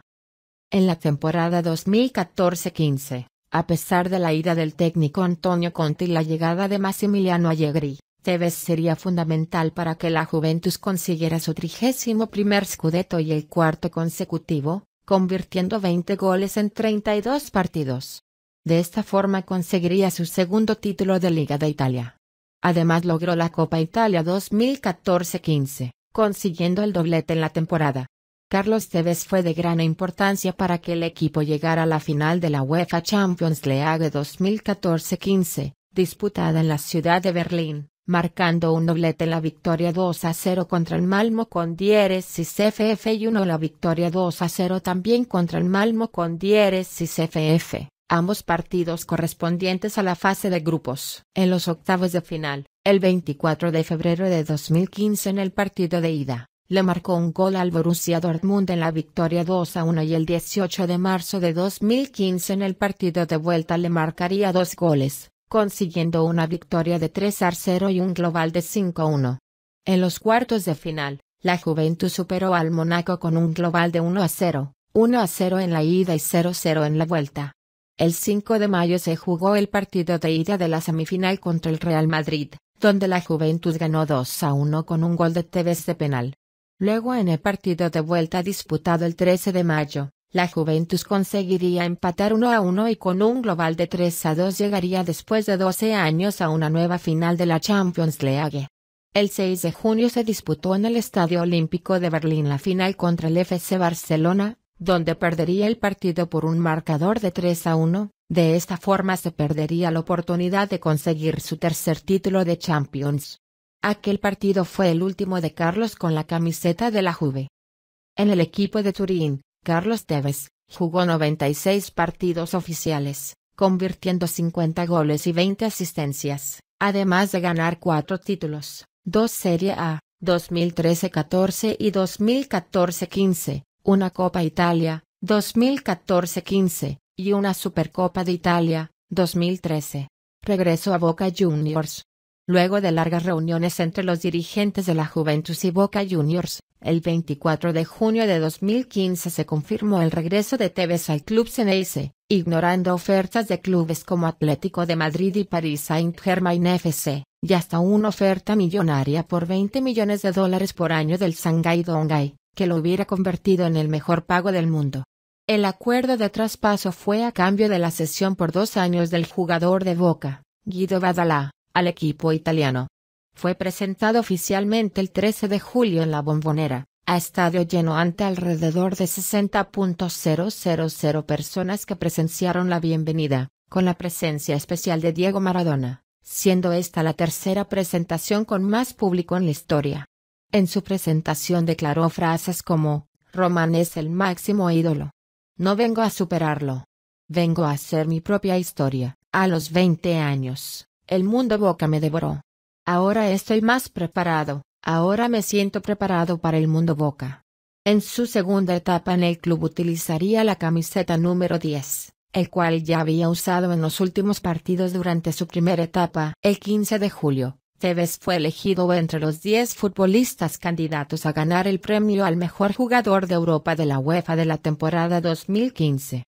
En la temporada 2014-15, a pesar de la ida del técnico Antonio Conte y la llegada de Massimiliano Allegri, Tevez sería fundamental para que la Juventus consiguiera su trigésimo primer scudetto y el cuarto consecutivo, convirtiendo 20 goles en 32 partidos. De esta forma conseguiría su segundo título de Liga de Italia. Además logró la Copa Italia 2014-15, consiguiendo el doblete en la temporada. Carlos Tevez fue de gran importancia para que el equipo llegara a la final de la UEFA Champions League 2014-15, disputada en la ciudad de Berlín, marcando un doblete en la victoria 2 0 contra el Malmo con Dieres y CFF y uno la victoria 2 0 también contra el Malmo con Dieres y CFF, ambos partidos correspondientes a la fase de grupos. En los octavos de final, el 24 de febrero de 2015 en el partido de ida le marcó un gol al Borussia Dortmund en la victoria 2 a 1 y el 18 de marzo de 2015 en el partido de vuelta le marcaría dos goles, consiguiendo una victoria de 3 a 0 y un global de 5 a 1. En los cuartos de final, la Juventus superó al Monaco con un global de 1 a 0, 1 a 0 en la ida y 0 a 0 en la vuelta. El 5 de mayo se jugó el partido de ida de la semifinal contra el Real Madrid, donde la Juventus ganó 2 a 1 con un gol de Tevez de penal. Luego en el partido de vuelta disputado el 13 de mayo, la Juventus conseguiría empatar 1 a 1 y con un global de 3 a 2 llegaría después de 12 años a una nueva final de la Champions League. El 6 de junio se disputó en el Estadio Olímpico de Berlín la final contra el FC Barcelona, donde perdería el partido por un marcador de 3 a 1, de esta forma se perdería la oportunidad de conseguir su tercer título de Champions. Aquel partido fue el último de Carlos con la camiseta de la Juve. En el equipo de Turín, Carlos Tevez, jugó 96 partidos oficiales, convirtiendo 50 goles y 20 asistencias, además de ganar cuatro títulos, dos Serie A, 2013-14 y 2014-15, una Copa Italia, 2014-15, y una Supercopa de Italia, 2013. Regresó a Boca Juniors, Luego de largas reuniones entre los dirigentes de la Juventus y Boca Juniors, el 24 de junio de 2015 se confirmó el regreso de Tevez al club Ceneice, ignorando ofertas de clubes como Atlético de Madrid y Paris Saint-Germain FC, y hasta una oferta millonaria por 20 millones de dólares por año del Shanghai Dongay, que lo hubiera convertido en el mejor pago del mundo. El acuerdo de traspaso fue a cambio de la cesión por dos años del jugador de Boca, Guido Badalá, al equipo italiano. Fue presentado oficialmente el 13 de julio en la Bombonera, a estadio lleno ante alrededor de 60.000 personas que presenciaron la bienvenida, con la presencia especial de Diego Maradona, siendo esta la tercera presentación con más público en la historia. En su presentación declaró frases como, Román es el máximo ídolo. No vengo a superarlo. Vengo a hacer mi propia historia, a los 20 años. El mundo boca me devoró. Ahora estoy más preparado, ahora me siento preparado para el mundo boca. En su segunda etapa en el club utilizaría la camiseta número 10, el cual ya había usado en los últimos partidos durante su primera etapa. El 15 de julio, Tevez fue elegido entre los 10 futbolistas candidatos a ganar el premio al mejor jugador de Europa de la UEFA de la temporada 2015.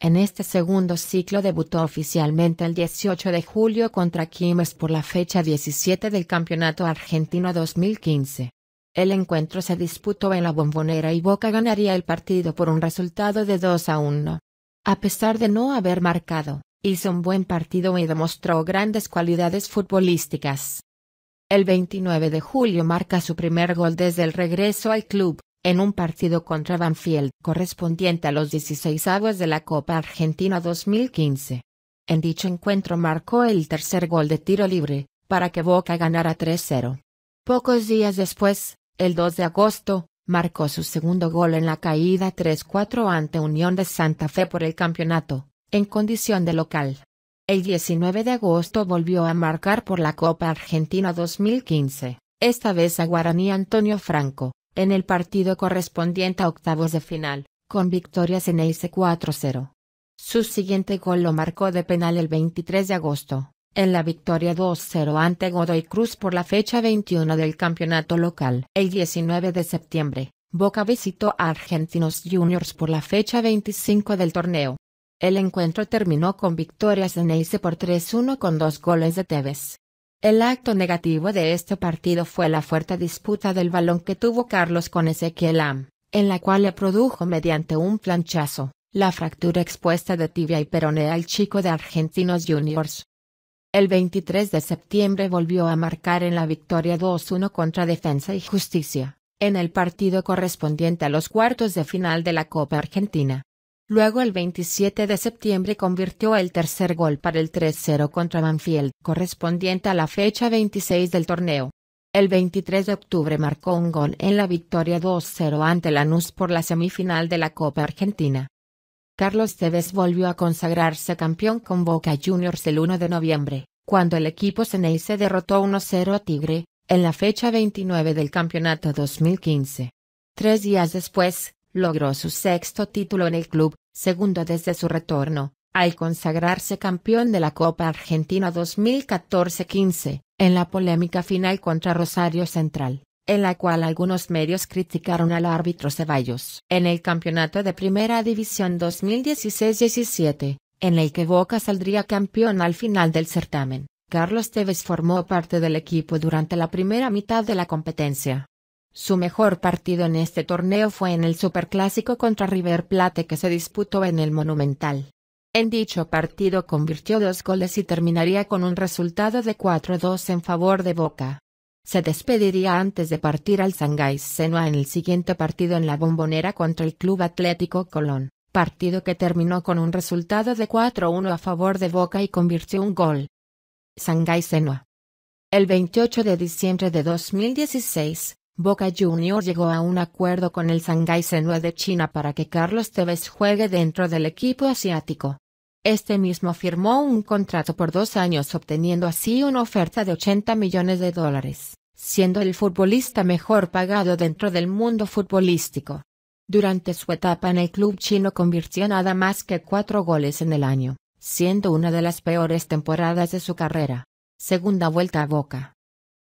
En este segundo ciclo debutó oficialmente el 18 de julio contra Quimes por la fecha 17 del Campeonato Argentino 2015. El encuentro se disputó en la bombonera y Boca ganaría el partido por un resultado de 2 a 1. A pesar de no haber marcado, hizo un buen partido y demostró grandes cualidades futbolísticas. El 29 de julio marca su primer gol desde el regreso al club, en un partido contra Banfield correspondiente a los 16 aguas de la Copa Argentina 2015. En dicho encuentro marcó el tercer gol de tiro libre, para que Boca ganara 3-0. Pocos días después, el 2 de agosto, marcó su segundo gol en la caída 3-4 ante Unión de Santa Fe por el campeonato, en condición de local. El 19 de agosto volvió a marcar por la Copa Argentina 2015, esta vez a Guaraní Antonio Franco, en el partido correspondiente a octavos de final, con victorias en Eise 4-0. Su siguiente gol lo marcó de penal el 23 de agosto, en la victoria 2-0 ante Godoy Cruz por la fecha 21 del campeonato local. El 19 de septiembre, Boca visitó a Argentinos Juniors por la fecha 25 del torneo. El encuentro terminó con victorias en Eise por 3-1 con dos goles de Tevez, el acto negativo de este partido fue la fuerte disputa del balón que tuvo Carlos con Ezequiel Am, en la cual le produjo mediante un planchazo, la fractura expuesta de tibia y peronea al chico de Argentinos Juniors. El 23 de septiembre volvió a marcar en la victoria 2-1 contra Defensa y Justicia, en el partido correspondiente a los cuartos de final de la Copa Argentina. Luego el 27 de septiembre convirtió el tercer gol para el 3-0 contra Manfield, correspondiente a la fecha 26 del torneo. El 23 de octubre marcó un gol en la victoria 2-0 ante Lanús por la semifinal de la Copa Argentina. Carlos Tevez volvió a consagrarse campeón con Boca Juniors el 1 de noviembre, cuando el equipo se derrotó 1-0 a Tigre, en la fecha 29 del campeonato 2015. Tres días después, Logró su sexto título en el club, segundo desde su retorno, al consagrarse campeón de la Copa Argentina 2014-15, en la polémica final contra Rosario Central, en la cual algunos medios criticaron al árbitro Ceballos. En el campeonato de Primera División 2016-17, en el que Boca saldría campeón al final del certamen, Carlos Tevez formó parte del equipo durante la primera mitad de la competencia su mejor partido en este torneo fue en el Superclásico contra River Plate que se disputó en el Monumental. En dicho partido convirtió dos goles y terminaría con un resultado de 4-2 en favor de Boca. Se despediría antes de partir al Sangay Senua en el siguiente partido en la Bombonera contra el Club Atlético Colón, partido que terminó con un resultado de 4-1 a favor de Boca y convirtió un gol. Sangay Senua. El 28 de diciembre de 2016, Boca Juniors llegó a un acuerdo con el Shanghai Shenhua de China para que Carlos Tevez juegue dentro del equipo asiático. Este mismo firmó un contrato por dos años obteniendo así una oferta de 80 millones de dólares, siendo el futbolista mejor pagado dentro del mundo futbolístico. Durante su etapa en el club chino convirtió nada más que cuatro goles en el año, siendo una de las peores temporadas de su carrera. Segunda vuelta a Boca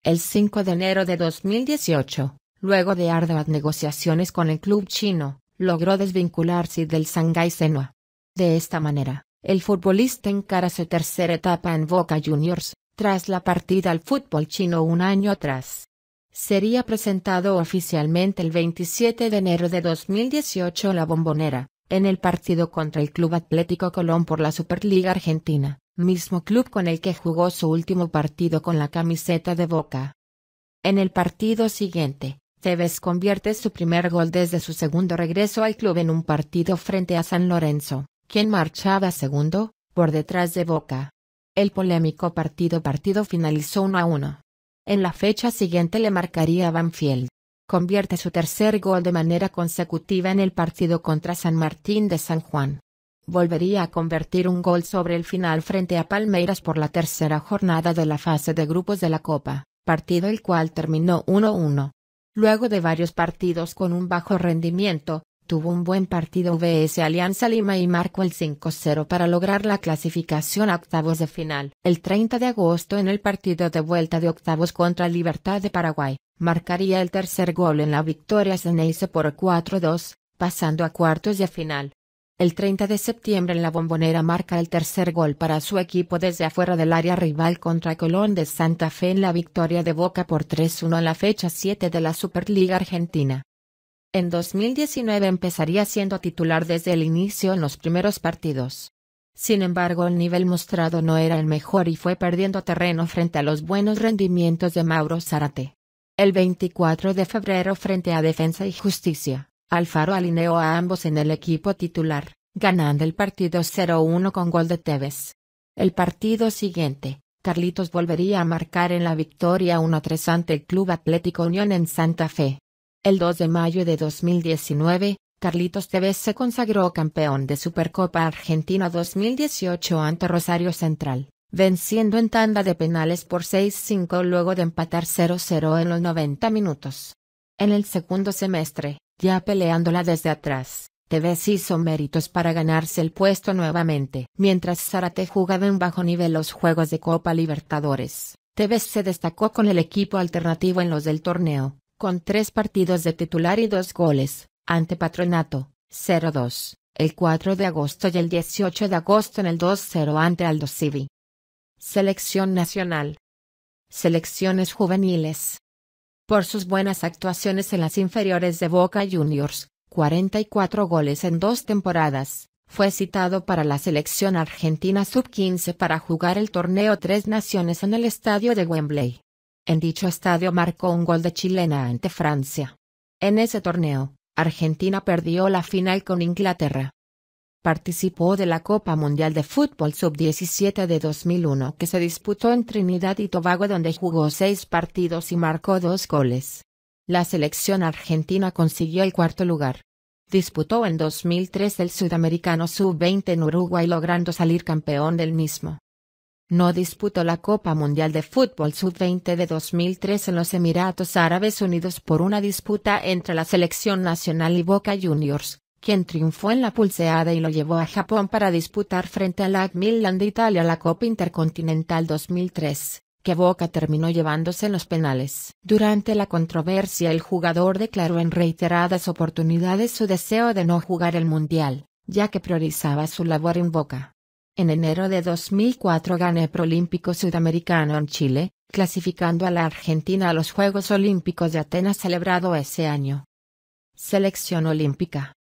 el 5 de enero de 2018, luego de arduas negociaciones con el club chino, logró desvincularse del Shanghai Senua. De esta manera, el futbolista encara su tercera etapa en Boca Juniors, tras la partida al fútbol chino un año atrás. Sería presentado oficialmente el 27 de enero de 2018 la bombonera, en el partido contra el Club Atlético Colón por la Superliga Argentina mismo club con el que jugó su último partido con la camiseta de Boca. En el partido siguiente, Tevez convierte su primer gol desde su segundo regreso al club en un partido frente a San Lorenzo, quien marchaba segundo, por detrás de Boca. El polémico partido partido finalizó 1 a 1. En la fecha siguiente le marcaría a Banfield. Convierte su tercer gol de manera consecutiva en el partido contra San Martín de San Juan volvería a convertir un gol sobre el final frente a Palmeiras por la tercera jornada de la fase de grupos de la Copa, partido el cual terminó 1-1. Luego de varios partidos con un bajo rendimiento, tuvo un buen partido VS Alianza Lima y marcó el 5-0 para lograr la clasificación a octavos de final. El 30 de agosto en el partido de vuelta de octavos contra Libertad de Paraguay, marcaría el tercer gol en la victoria Ceneice por 4-2, pasando a cuartos de final. El 30 de septiembre en la bombonera marca el tercer gol para su equipo desde afuera del área rival contra Colón de Santa Fe en la victoria de Boca por 3-1 en la fecha 7 de la Superliga Argentina. En 2019 empezaría siendo titular desde el inicio en los primeros partidos. Sin embargo, el nivel mostrado no era el mejor y fue perdiendo terreno frente a los buenos rendimientos de Mauro Zárate. El 24 de febrero frente a Defensa y Justicia Alfaro alineó a ambos en el equipo titular, ganando el partido 0-1 con gol de Tevez. El partido siguiente, Carlitos volvería a marcar en la victoria 1-3 ante el Club Atlético Unión en Santa Fe. El 2 de mayo de 2019, Carlitos Tevez se consagró campeón de Supercopa Argentina 2018 ante Rosario Central, venciendo en tanda de penales por 6-5 luego de empatar 0-0 en los 90 minutos. En el segundo semestre, ya peleándola desde atrás, Tevez hizo méritos para ganarse el puesto nuevamente. Mientras Zárate jugaba en bajo nivel los Juegos de Copa Libertadores, Tevez se destacó con el equipo alternativo en los del torneo, con tres partidos de titular y dos goles, ante Patronato, 0-2, el 4 de agosto y el 18 de agosto en el 2-0 ante Aldo Civi. Selección Nacional. Selecciones juveniles por sus buenas actuaciones en las inferiores de Boca Juniors, 44 goles en dos temporadas, fue citado para la selección argentina sub-15 para jugar el torneo Tres Naciones en el estadio de Wembley. En dicho estadio marcó un gol de chilena ante Francia. En ese torneo, Argentina perdió la final con Inglaterra. Participó de la Copa Mundial de Fútbol Sub-17 de 2001 que se disputó en Trinidad y Tobago donde jugó seis partidos y marcó dos goles. La selección argentina consiguió el cuarto lugar. Disputó en 2003 el Sudamericano Sub-20 en Uruguay logrando salir campeón del mismo. No disputó la Copa Mundial de Fútbol Sub-20 de 2003 en los Emiratos Árabes Unidos por una disputa entre la selección nacional y Boca Juniors, quien triunfó en la pulseada y lo llevó a Japón para disputar frente al AC Milan de Italia la Copa Intercontinental 2003, que Boca terminó llevándose en los penales. Durante la controversia el jugador declaró en reiteradas oportunidades su deseo de no jugar el Mundial, ya que priorizaba su labor en Boca. En enero de 2004 ganó el Prolímpico Sudamericano en Chile, clasificando a la Argentina a los Juegos Olímpicos de Atenas celebrado ese año. Selección Olímpica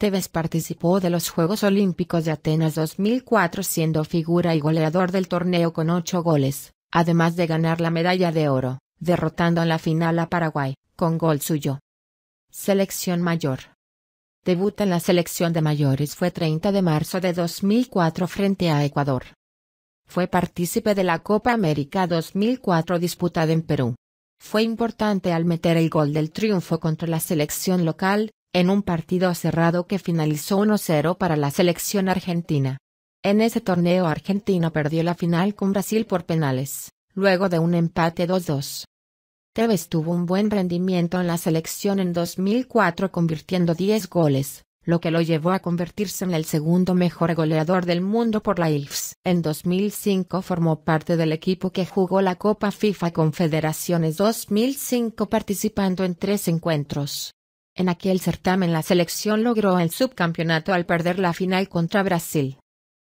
Tevez participó de los Juegos Olímpicos de Atenas 2004 siendo figura y goleador del torneo con ocho goles, además de ganar la medalla de oro, derrotando en la final a Paraguay, con gol suyo. Selección mayor. Debuta en la selección de mayores fue 30 de marzo de 2004 frente a Ecuador. Fue partícipe de la Copa América 2004 disputada en Perú. Fue importante al meter el gol del triunfo contra la selección local, en un partido cerrado que finalizó 1-0 para la selección argentina. En ese torneo Argentina perdió la final con Brasil por penales, luego de un empate 2-2. Tevez tuvo un buen rendimiento en la selección en 2004 convirtiendo 10 goles, lo que lo llevó a convertirse en el segundo mejor goleador del mundo por la IFS. En 2005 formó parte del equipo que jugó la Copa FIFA Confederaciones 2005 participando en tres encuentros. En aquel certamen la selección logró el subcampeonato al perder la final contra Brasil.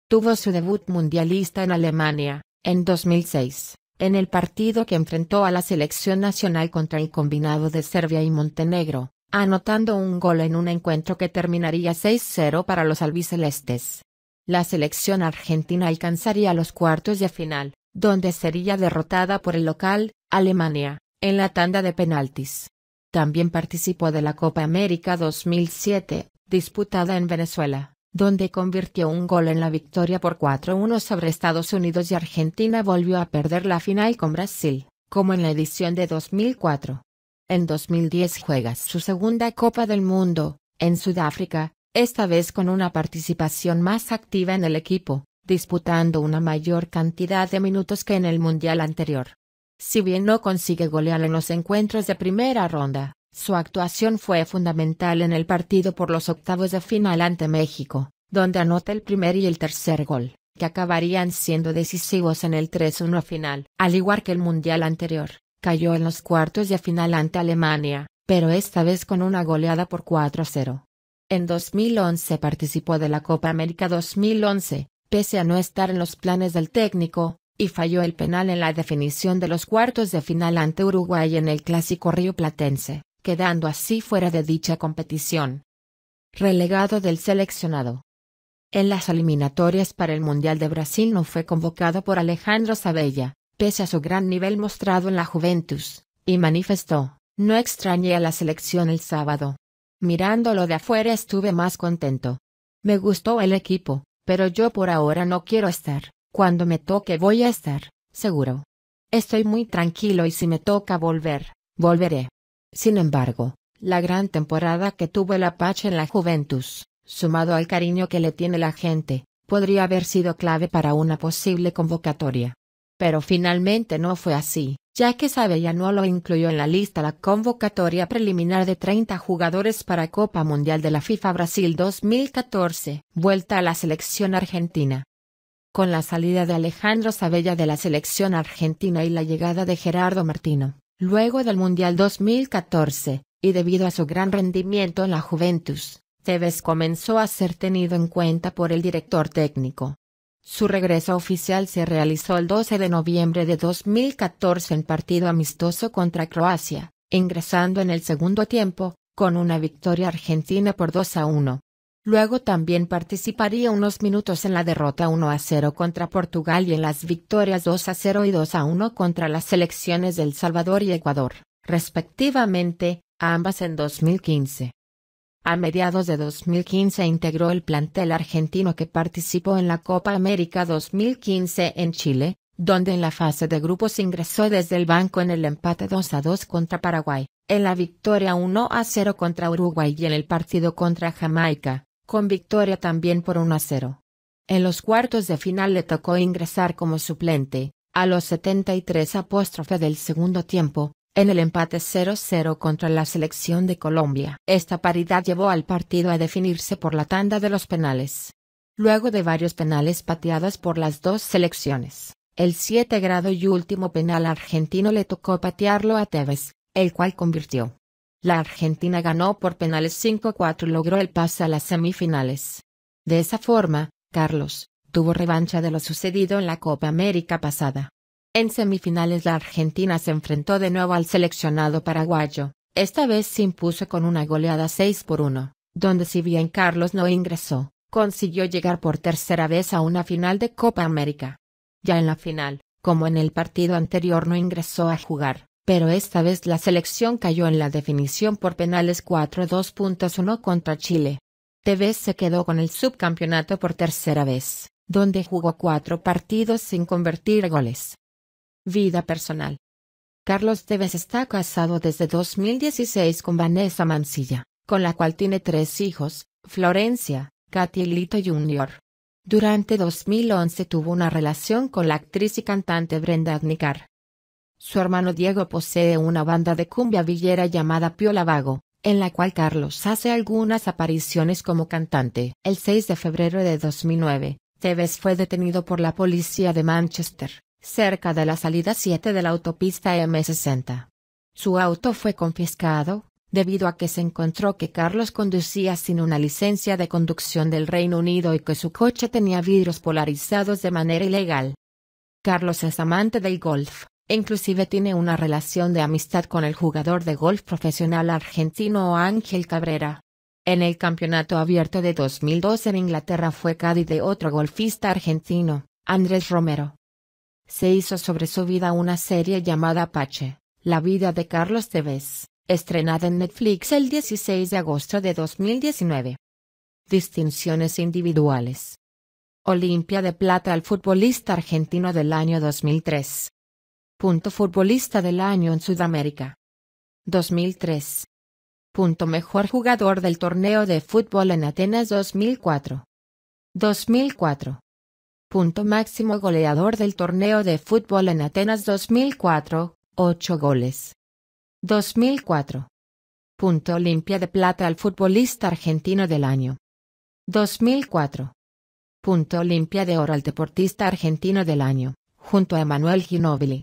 Tuvo su debut mundialista en Alemania, en 2006, en el partido que enfrentó a la selección nacional contra el combinado de Serbia y Montenegro, anotando un gol en un encuentro que terminaría 6-0 para los albicelestes. La selección argentina alcanzaría los cuartos de final, donde sería derrotada por el local, Alemania, en la tanda de penaltis. También participó de la Copa América 2007, disputada en Venezuela, donde convirtió un gol en la victoria por 4-1 sobre Estados Unidos y Argentina volvió a perder la final con Brasil, como en la edición de 2004. En 2010 juega su segunda Copa del Mundo, en Sudáfrica, esta vez con una participación más activa en el equipo, disputando una mayor cantidad de minutos que en el Mundial anterior. Si bien no consigue golear en los encuentros de primera ronda, su actuación fue fundamental en el partido por los octavos de final ante México, donde anota el primer y el tercer gol, que acabarían siendo decisivos en el 3-1 final. Al igual que el Mundial anterior, cayó en los cuartos de final ante Alemania, pero esta vez con una goleada por 4-0. En 2011 participó de la Copa América 2011, pese a no estar en los planes del técnico, y falló el penal en la definición de los cuartos de final ante Uruguay en el clásico Platense, quedando así fuera de dicha competición. Relegado del seleccionado. En las eliminatorias para el Mundial de Brasil no fue convocado por Alejandro Sabella, pese a su gran nivel mostrado en la Juventus, y manifestó, no extrañé a la selección el sábado. Mirándolo de afuera estuve más contento. Me gustó el equipo, pero yo por ahora no quiero estar. Cuando me toque voy a estar, seguro. Estoy muy tranquilo y si me toca volver, volveré. Sin embargo, la gran temporada que tuvo el Apache en la Juventus, sumado al cariño que le tiene la gente, podría haber sido clave para una posible convocatoria. Pero finalmente no fue así, ya que Sabella no lo incluyó en la lista la convocatoria preliminar de 30 jugadores para Copa Mundial de la FIFA Brasil 2014, vuelta a la selección argentina con la salida de Alejandro Sabella de la selección argentina y la llegada de Gerardo Martino, luego del Mundial 2014, y debido a su gran rendimiento en la Juventus, Tevez comenzó a ser tenido en cuenta por el director técnico. Su regreso oficial se realizó el 12 de noviembre de 2014 en partido amistoso contra Croacia, ingresando en el segundo tiempo, con una victoria argentina por 2 a 1. Luego también participaría unos minutos en la derrota 1 a 0 contra Portugal y en las victorias 2 a 0 y 2 a 1 contra las selecciones El Salvador y Ecuador, respectivamente, ambas en 2015. A mediados de 2015 integró el plantel argentino que participó en la Copa América 2015 en Chile, donde en la fase de grupos ingresó desde el banco en el empate 2 a 2 contra Paraguay, en la victoria 1 a 0 contra Uruguay y en el partido contra Jamaica con victoria también por 1 a 0. En los cuartos de final le tocó ingresar como suplente, a los 73 apóstrofe del segundo tiempo, en el empate 0-0 contra la selección de Colombia. Esta paridad llevó al partido a definirse por la tanda de los penales. Luego de varios penales pateadas por las dos selecciones, el 7 grado y último penal argentino le tocó patearlo a Tevez, el cual convirtió. La Argentina ganó por penales 5-4 y logró el pase a las semifinales. De esa forma, Carlos, tuvo revancha de lo sucedido en la Copa América pasada. En semifinales la Argentina se enfrentó de nuevo al seleccionado paraguayo, esta vez se impuso con una goleada 6 por 1, donde si bien Carlos no ingresó, consiguió llegar por tercera vez a una final de Copa América. Ya en la final, como en el partido anterior no ingresó a jugar, pero esta vez la selección cayó en la definición por penales 4-2.1 contra Chile. Tevez se quedó con el subcampeonato por tercera vez, donde jugó cuatro partidos sin convertir goles. Vida personal. Carlos Tevez está casado desde 2016 con Vanessa Mancilla, con la cual tiene tres hijos, Florencia, Katy y Lito Jr. Durante 2011 tuvo una relación con la actriz y cantante Brenda Agnicar, su hermano Diego posee una banda de cumbia villera llamada Piola Vago, en la cual Carlos hace algunas apariciones como cantante. El 6 de febrero de 2009, Tevez fue detenido por la policía de Manchester, cerca de la salida 7 de la autopista M60. Su auto fue confiscado, debido a que se encontró que Carlos conducía sin una licencia de conducción del Reino Unido y que su coche tenía vidrios polarizados de manera ilegal. Carlos es amante del golf, Inclusive tiene una relación de amistad con el jugador de golf profesional argentino Ángel Cabrera. En el Campeonato Abierto de 2002 en Inglaterra fue Cádiz de otro golfista argentino, Andrés Romero. Se hizo sobre su vida una serie llamada Apache, La vida de Carlos Tevez, estrenada en Netflix el 16 de agosto de 2019. Distinciones individuales. Olimpia de Plata al futbolista argentino del año 2003. Punto futbolista del año en Sudamérica. 2003. Punto mejor jugador del torneo de fútbol en Atenas 2004. 2004. Punto máximo goleador del torneo de fútbol en Atenas 2004, 8 goles. 2004. Punto Olimpia de plata al futbolista argentino del año. 2004. Punto Olimpia de oro al deportista argentino del año, junto a Emanuel Ginóbili.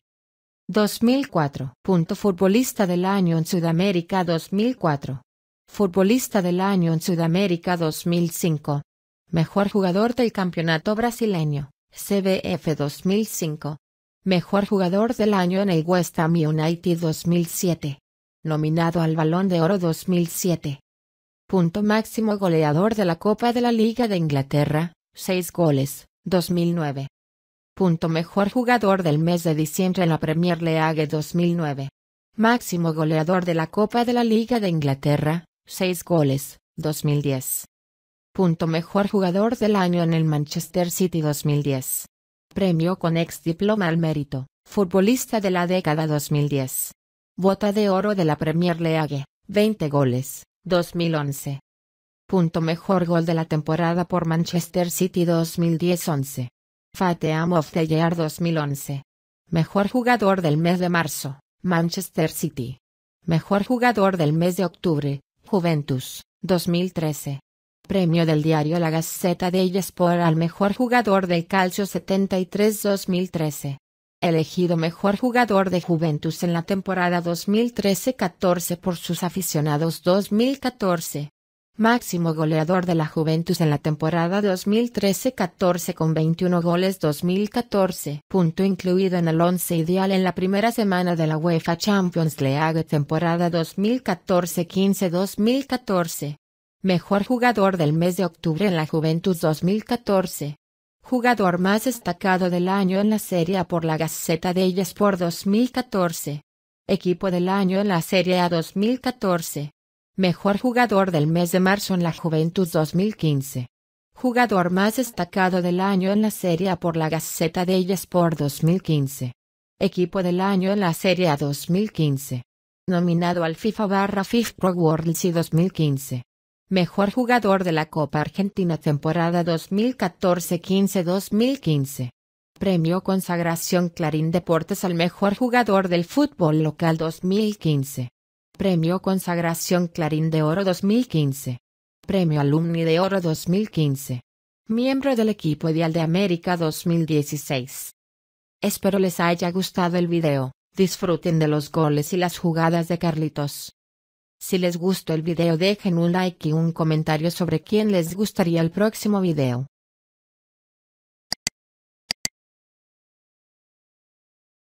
2004. Punto futbolista del año en Sudamérica 2004. Futbolista del año en Sudamérica 2005. Mejor jugador del campeonato brasileño, CBF 2005. Mejor jugador del año en el West Ham United 2007. Nominado al Balón de Oro 2007. Punto máximo goleador de la Copa de la Liga de Inglaterra, 6 goles, 2009. Punto mejor jugador del mes de diciembre en la Premier League 2009. Máximo goleador de la Copa de la Liga de Inglaterra, 6 goles, 2010. Punto mejor jugador del año en el Manchester City 2010. Premio con ex diploma al mérito, futbolista de la década 2010. Bota de oro de la Premier League, 20 goles, 2011. Punto mejor gol de la temporada por Manchester City 2010-11. Fateam of the Year 2011. Mejor jugador del mes de marzo, Manchester City. Mejor jugador del mes de octubre, Juventus, 2013. Premio del diario La Gazzetta de Sport al mejor jugador del Calcio 73-2013. Elegido mejor jugador de Juventus en la temporada 2013-14 por sus aficionados 2014 máximo goleador de la Juventus en la temporada 2013-14 con 21 goles 2014. Punto incluido en el once ideal en la primera semana de la UEFA Champions League temporada 2014-15-2014. Mejor jugador del mes de octubre en la Juventus 2014. Jugador más destacado del año en la Serie A por la Gaceta de Sport 2014. Equipo del año en la Serie A 2014. Mejor jugador del mes de marzo en la Juventud 2015. Jugador más destacado del año en la Serie A por la Gaceta de Sport 2015. Equipo del año en la Serie A 2015. Nominado al FIFA barra FIFA Pro World C 2015. Mejor jugador de la Copa Argentina temporada 2014-15-2015. Premio Consagración Clarín Deportes al mejor jugador del fútbol local 2015. Premio Consagración Clarín de Oro 2015. Premio Alumni de Oro 2015. Miembro del equipo Ideal de América 2016. Espero les haya gustado el video, disfruten de los goles y las jugadas de Carlitos. Si les gustó el video dejen un like y un comentario sobre quién les gustaría el próximo video.